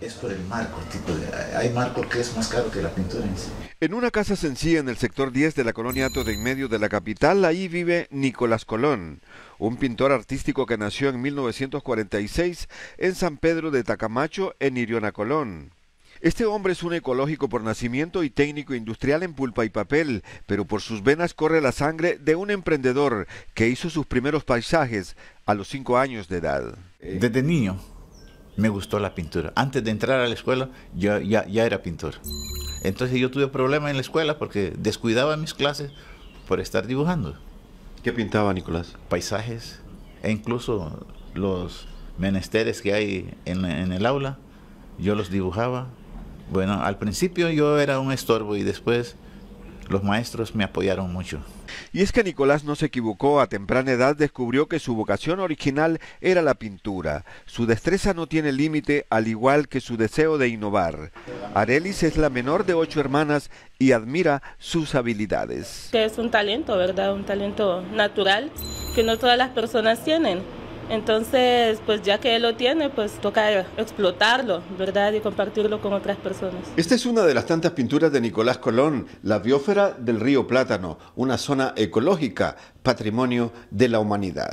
Es por el marco, tipo hay marco que es más caro que la pintura en sí. En una casa sencilla en el sector 10 de la colonia todo de en medio de la capital, ahí vive Nicolás Colón, un pintor artístico que nació en 1946 en San Pedro de Tacamacho, en Iriona, Colón. Este hombre es un ecológico por nacimiento y técnico industrial en pulpa y papel, pero por sus venas corre la sangre de un emprendedor que hizo sus primeros paisajes a los 5 años de edad. Desde niño me gustó la pintura. Antes de entrar a la escuela, yo ya, era pintor. Entonces yo tuve problemas en la escuela porque descuidaba mis clases por estar dibujando. ¿Qué pintaba Nicolás? Paisajes e incluso los menesteres que hay en el aula, yo los dibujaba. Bueno, al principio yo era un estorbo y después los maestros me apoyaron mucho. Y es que Nicolás no se equivocó, a temprana edad descubrió que su vocación original era la pintura. Su destreza no tiene límite, al igual que su deseo de innovar. Arelis es la menor de ocho hermanas y admira sus habilidades. Es un talento, ¿verdad? Un talento natural que no todas las personas tienen entonces, pues ya que él lo tiene, pues toca explotarlo, ¿verdad? Y compartirlo con otras personas. Esta es una de las tantas pinturas de Nicolás Colón, la biófera del río Plátano, una zona ecológica, patrimonio de la humanidad.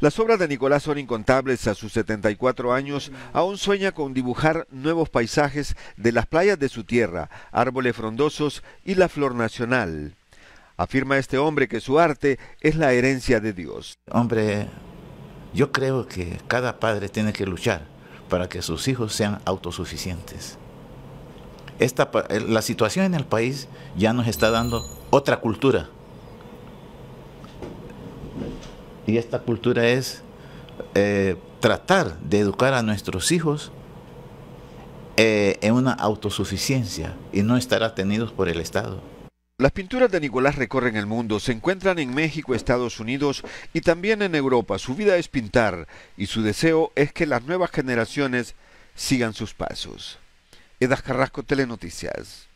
Las obras de Nicolás son incontables. A sus 74 años, aún sueña con dibujar nuevos paisajes de las playas de su tierra, árboles frondosos y la flor nacional. Afirma este hombre que su arte es la herencia de Dios. Hombre yo creo que cada padre tiene que luchar para que sus hijos sean autosuficientes. Eh, la situación en el país ya nos está dando otra cultura. Y esta cultura es eh, tratar de educar a nuestros hijos eh, en una autosuficiencia y no estar atenidos por el Estado. Las pinturas de Nicolás recorren el mundo, se encuentran en México, Estados Unidos y también en Europa. Su vida es pintar y su deseo es que las nuevas generaciones sigan sus pasos. Edas Carrasco, Telenoticias.